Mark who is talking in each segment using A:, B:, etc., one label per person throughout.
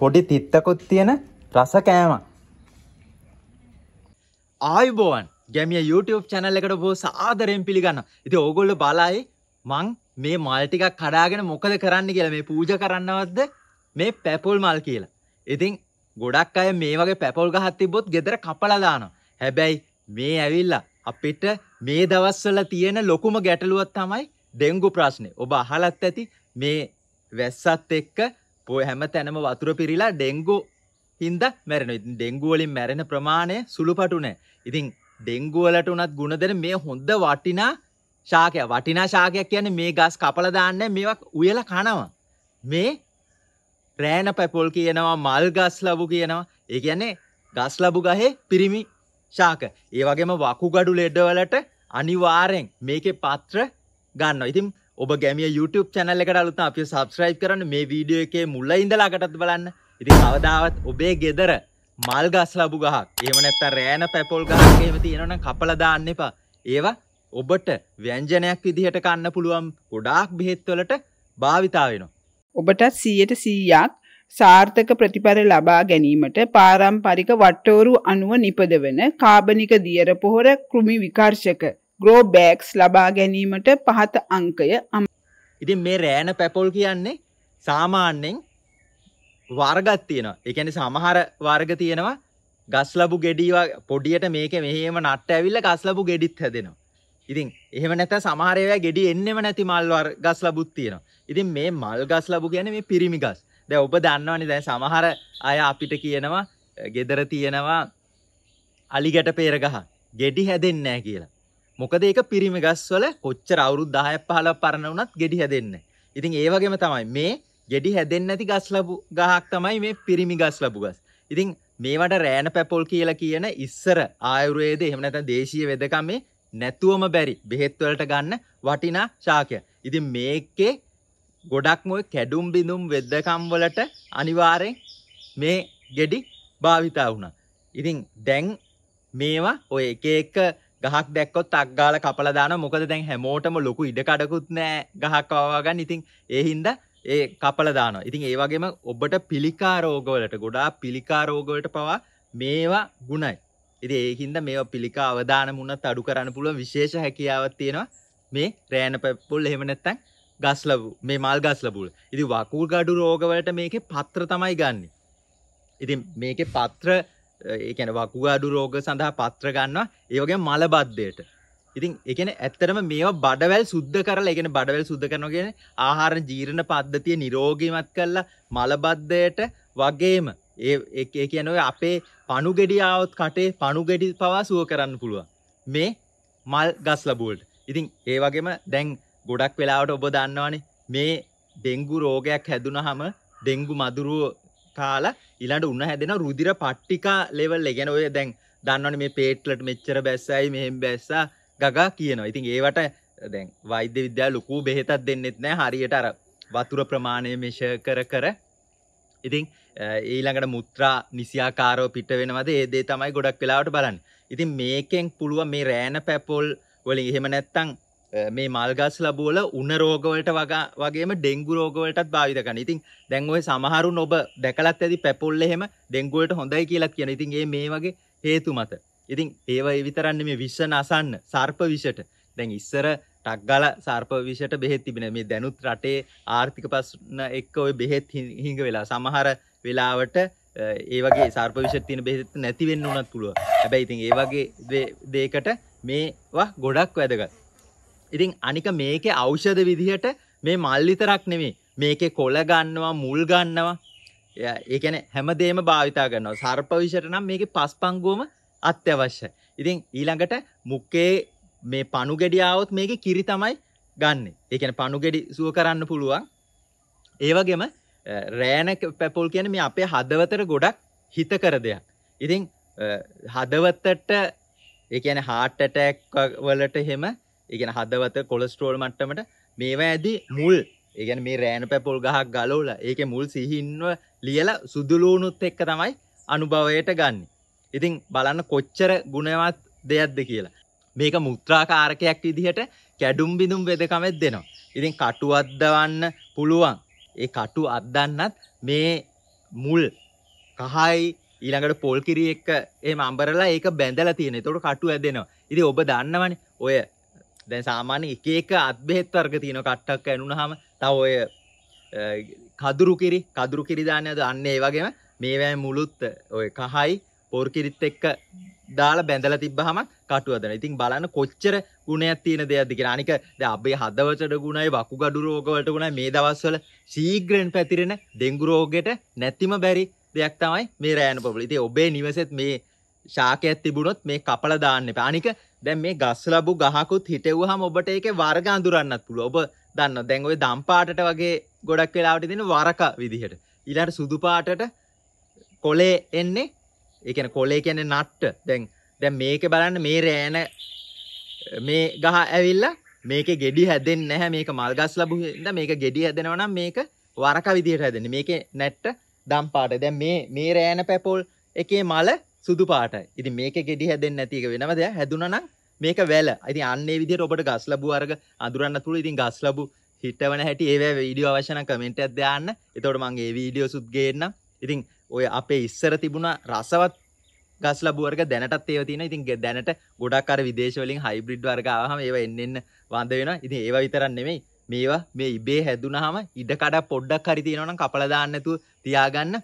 A: පොඩි තිත්තකුත් තියෙන රස කෑම ආයිබෝවන් ගැමිය YouTube චැනල් එකට බෝ සාදරයෙන් පිළිගන්න ඉති ඕගොල්ල බලායි මං මේ මල්ටිකක් කඩාගෙන මොකද කරන්න කියලා මේ පූජ කරන්නවත්ද මේ පැපොල් මල් කියලා ඉතින් ගොඩක් අය මේ වගේ පැපොල් ගහත් තිබොත් ගෙදර කපලදාන හැබැයි මේ ඇවිල්ල අපිට මේ දවස්වල තියෙන ලොකුම ගැටලුවත් තමයි ඩෙංගු ප්‍රශ්නය ඔබ අහලත් ඇති මේ වැස්සත් එක්ක පොය හැම තැනම වතුර පිරිලා ඩෙංගු හින්ද මැරෙන ඉතින් ඩෙංගුවලින් මැරෙන ප්‍රමාණය සුළු පටුනෑ ඉතින් ඩෙංගුවලට උනත් ගුණදර මේ හොඳ වටිනා ශාකය වටිනා ශාකයක් කියන්නේ මේ ගස් කපල දාන්න මේවක් උයල කනවා මේ රෑන පැපොල් කියනවා මල් ගස් ලබු කියනවා ඒ කියන්නේ ගස් ලබු ගහේ පිරිමි ශාක ඒ වගේම වකුගඩු ලෙඩවලට අනිවාරෙන් මේකේ පත්‍ර ගන්න ඉතින් ඔබ ගැමිය YouTube චැනල් එකට අලුතම අපි subscribe කරන්න මේ වීඩියෝ එකේ මුල ඉඳලා අගටත් බලන්න. ඉතින් කවදාවත් ඔබේ ගෙදර මල් ගස් ලැබු ගහක්, එහෙම නැත්නම් රෑන පැපොල් ගහක් එහෙම තියෙනවනම් කපලා දාන්න එපා. ඒවා ඔබට ව්‍යංජනයක් විදිහට කන්න පුළුවන් ගොඩාක් බෙහෙත් වලට භාවිතා වෙනවා. ඔබටත් 100%ක් සාර්ථක ප්‍රතිඵල ලබා ගැනීමට පාරම්පරික වට්ටෝරු අණුව නිපදවන කාබනික දියර පොහොර කෘමි විකර්ෂක ග්‍රෝ බෑක්ස් ලබා ගැනීමට පහත අංකය අම ඉතින් මේ රෑන පැපොල් කියන්නේ සාමාන්‍යෙන් වර්ගත් තියෙනවා එකනි සමහර වර්ග තියෙනවා ගස්ලබු ගෙඩීවා පොඩියට මේක මෙහෙම නට්ට ඇවිල්ල ගස්ලබු ගෙඩිත් හැදෙනවා. ඉතින් එහෙම නැත සමහරයවා ගෙඩි එන්නෙම නැති මල්වර් ගස් ලබුත් තියෙනවා. ඉතින් මේ මල් ගස් ලබු ගැන මේ පිරිමි ගස්. දැ ඔබ දන්නවනි දැ සමහර අය අපිට කියනවා ගෙදර තියෙනවා අලිගැට පේරගහ ගෙඩි හැදෙන්නෑ කියලා. මොකද ඒක පිරිමි ගස්වල කොච්චර අවුරුදු 10ක් 15ක් පරණ වුණත් ගෙඩි හැදෙන්නේ. ඉතින් ඒ වගේම තමයි මේ ගෙඩි හැදෙන්නේ නැති ගස් ලැබු ගහක් තමයි මේ පිරිමි ගස් ලැබු ගස්. ඉතින් මේවට රෑන පැපොල් කියලා කියන ඉස්සර ආයුර්වේද එහෙම නැත්නම් දේශීය වෙදකමේ නැතුවම බැරි බෙහෙත් වලට ගන්න වටිනා ශාකය. ඉතින් මේකේ ගොඩක්ම ওই කැඩුම් බිඳුම් වෙදකම් වලට අනිවාර්යෙන් මේ ගෙඩි භාවිතා වුණා. ඉතින් දැන් මේවා ඔය එක එක ගහක් දැක්කොත් අක්ගාල කපල දාන මොකද දැන් හැමෝටම ලොකු ඉඩකඩකුත් නෑ ගහක් අවවාගන්න ඉතින් ඒහින්ද ඒ කපල දාන ඉතින් ඒවගේම ඔබට පිළිකාරෝගවලට ගොඩා පිළිකාරෝගවලට පවා මේවා ගුණයි ඉති ඒහින්ද මේ පිළිකා අවධාන මුණත් අඩු කරන්න පුළුව විශේෂ හැකියාවත් තියෙනවා මේ රෑන පැප්පුල් එහෙමනැත්තැන් ගස් ලබ මේ මල් ගස් ලබුල් ඉති වකුල් ගඩු රෝගවලට මේක පත්‍ර තමයි ගන්න ඉතින් මේක පත්‍ර එකන වකුගඩු රෝග සඳහා පත්‍ර ගන්නවා ඒවගේ මලබද්ධයට ඉතින් එකන ඇත්තරම මේවා බඩවැල් සුද්ධ කරලා එකන බඩවැල් සුද්ධ කරනගෙන ආහාර ජීරණ පද්ධතිය නිරෝගීමත් කරලා මලබද්ධයට වගේම ඒ කියනව අපේ පණුගෙඩියාවත් කටේ පණුගෙඩි පවා සුව කරන්න පුළුවන් මේ මල් ගස් ලබූල්ට ඉතින් ඒ වගේම දැන් ගොඩක් වෙලාවට ඔබ දන්නවානේ මේ ඩෙංගු රෝගයක් හැදුනහම ඩෙංගු මදුරුව කාලා ඊළඟ උණ හැදෙන රුධිර පට්ටිකා ලෙවල් එක. يعني ඔය දැන් දන්නවනේ මේ පේට්ලට මෙච්චර බැස්සයි මෙහෙම බැස්සා ගගා කියනවා. ඉතින් ඒවට දැන් වෛද්‍ය විද්‍යාව ලොකු බෙහෙතක් දෙන්නෙත් නැහැ හරියට අර වතුර ප්‍රමාණය මෙෂර් කර කර. ඉතින් ඊළඟට මුත්‍රා නිසියාකාරව පිට වෙනවද ඒ දේ තමයි ගොඩක් වෙලාවට බලන්න. ඉතින් මේකෙන් පුළුවන් මේ රෑන පැපොල් වලින් එහෙම නැත්තම් මේ මල්ගස් ලබුවල උන රෝගවලට වගේම ඩෙංගු රෝගවලටත් භාවිතකන ඉතින් දැන්ඔය සමහරු නොබ දැකලත් ඇති පැපොල්ල එහෙම ඩෙංගුවට හොඳයි කියලා කියන ඉතින් ඒ මේ වගේ හේතු මත ඉතින් ඒව එවිතරන්න මේ විශ්ෂන අසන්න සර්ප විෂට දැන් ඉස්සර ටක්ගල සර්ප විෂට බෙහෙත් තිබෙන මේ දැනුත් රටේ ආර්ථික පස්න එක්ක ඔය බෙහෙත් හිඟ වෙලා සමහර වෙලාවට ඒවගේ සර්පවිෂ තින බෙහෙත් නැතිවෙන්න උනත් පුළුව හැබැයි ඉතින් ඒවගේ දේකට මේවා ගොඩක් වැදගත් ඉතින් අනික මේකේ ඖෂධ විදිහට මේ මල් විතරක් නෙමෙයි මේකේ කොළ ගන්නවා මුල් ගන්නවා ඒ කියන්නේ හැමදේම භාවිතා කරනවා සර්ප විෂයට නම් මේකේ පස්පංගුවම අත්‍යවශ්‍යයි. ඉතින් ඊළඟට මුක්කේ මේ පණු ගෙඩි ආවොත් මේකේ කිරි තමයි ගන්නෙ. ඒ කියන්නේ පණු ගෙඩි සුව කරන්න පුළුවන්. ඒ වගේම රෑන පැපොල් කියන්නේ මේ අපේ හදවතට ගොඩක් හිතකර දෙයක්. ඉතින් හදවතට ඒ කියන්නේ heart attack වලට එහෙම ඒගෙන හදවත කොලස්ට්‍රෝල් මට්ටමට මේවා ඇදි මුල් ඒගැන මේ රෑන පැපොල් ගහක් ගලෝල ඒක මුල් සිහින්ව ලියල සුදුලූනුත් එක්ක තමයි අනුභවයට ගන්න. ඉතිං බලන්න කොච්චර ගුණවත් දෙයක්ද කියලා. මේක මුත්‍රාකාරකයක් විදිහට කැඩුම් බිඳුම් වෙදකමෙත් දෙනවා. ඉතින් කටු අද්දවන්න පුළුවන්. ඒ කටු අද්දන්නත් මේ මුල් කහයි ඊළඟට පොල් කිරි එක්ක එහෙම අඹරලා ඒක බැඳලා තියෙන. ඒතකොට කටු ඇදෙනවා. ඉතින් ඔබ දන්නවනේ ඔය දැන් සාමාන්‍ය එක එක අත්බෙහෙත් වර්ග තියෙනවා කට්ටක් ඇනුනහම තව ඔය කදුරු කිරි කදුරු කිරි දාන්නේ අන්න ඒ වගේම මේවැය මුලුත් ඔය කහයි පොර් කිරිත් එක්ක දාලා බැඳලා තිබ්බහම කටුවදන. ඉතින් බලන්න කොච්චර ගුණයක් තියෙන දෙයක්ද කියලා. අනික දැන් අපේ හදවතට ගුණයි වකුගඩු රෝග වලට ගුණයි මේ දවස්වල ශීඝ්‍රයෙන් පැතිරෙන ඩෙන්ගු රෝගයට නැතිම බැරි දෙයක් තමයි මේ රෑන පොබල. ඉතින් ඔබේ නිවසෙත් මේ ශාකයක් තිබුණොත් මේ කපල දාන්න එපා. අනික දැන් මේ ගස් ලැබු ගහකුත් හිටෙව්වහම ඔබට ඒකේ වර්ග අඳුරන්නත් පුළුවන්. ඔබ දන්නවා දැන් ওই දම් පාටට වගේ ගොඩක් වෙලාවට දෙන වරක විදිහට. ඊළඟට සුදු පාටට කොලේ එන්නේ. ඒ කියන්නේ කොලේ කියන්නේ නට්ට. දැන් දැන් මේක බලන්න මේ රෑන මේ ගහ ඇවිල්ලා මේක ගෙඩි හැදෙන්නේ නැහැ. මේක මල් ගස් ලැබු හින්දා මේක ගෙඩි හැදෙනවා නම් මේක වරක විදිහට හැදෙන්නේ. මේකේ නැට්ට දම් පාට. දැන් මේ මේ රෑන පැපොල් එකේ මල සුදු පාටයි ඉති මේක ගෙඩි හැදෙන් නැතික වෙනම දෙයක් හැදුනනම් මේක වැල ඇති අන්නේ විදි ඔබට ගස් ලබු අර්ග අඳුරන්න තුළ ඉතින් ගස් ලබු හිටවන හැටි ඒ විඩිය අවශන කමෙන්ට අධ්‍යයන්න එතවට මගේ වීඩියෝ සුද්ගේන්න ඉතින් ඔය අපේ ඉස්සර තිබුණ රසවත් ගස් ලබුවර්ග දැනටත් ඒව තියෙන ඉතින් දැනට ගොඩක් අර විදේශවලින් හයිබ්‍රිඩ් වර්ගාවහම ඒව එන්නෙන්න වන්ද වෙන ඉතින් ඒව විතරන්න නෙමෙයි මේවා මේ ඉබේ හැදුනහම ඉඩ කඩ පොඩ්ඩක් හරි තියෙනවනම් කපලා දාන්න නැතුව තියාගන්න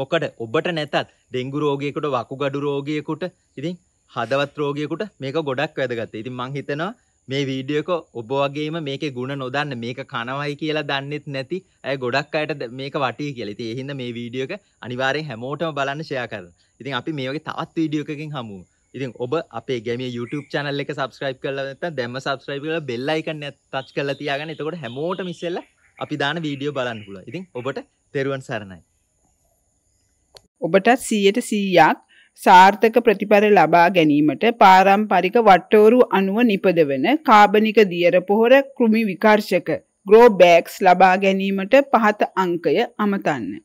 A: මොකද ඔබට නැතත් ඩෙංගු රෝගියෙකුට වකුගඩු රෝගියෙකුට ඉතින් හදවත් රෝගියෙකුට මේක ගොඩක් වැදගත්. ඉතින් මං හිතනවා මේ වීඩියෝ එක ඔබ වගේම මේකේ ಗುಣ නොදන්න මේක කනවයි කියලා දන්නෙත් නැති අය ගොඩක් අයට මේක වටී කියලා. ඉතින් ඒ හින්දා මේ වීඩියෝ එක අනිවාර්යෙන් හැමෝටම බලන්න ෂෙයා කරන්න. ඉතින් අපි මේ වගේ තවත් වීඩියෝ එකකින් හමුවමු. ඉතින් ඔබ අපේ ගැමිය YouTube channel එක subscribe කරලා නැත්නම් දැම්ම subscribe කරලා bell icon එක touch කරලා තියාගන්න. එතකොට හැමෝටම ඉස්සෙල්ලා අපි දාන වීඩියෝ බලන්න පුළුවන්. ඉතින් ඔබට තෙරුවන් සරණයි. ඔබටත් 100%ක් සාර්ථක ප්‍රතිඵල ලබා ගැනීමට පාරම්පරික වට්ටෝරු අණුව නිපදවන කාබනික දියර පොහොර කෘමි විකර්ෂක grow bags ලබා ගැනීමට පහත අංකය අමතන්න.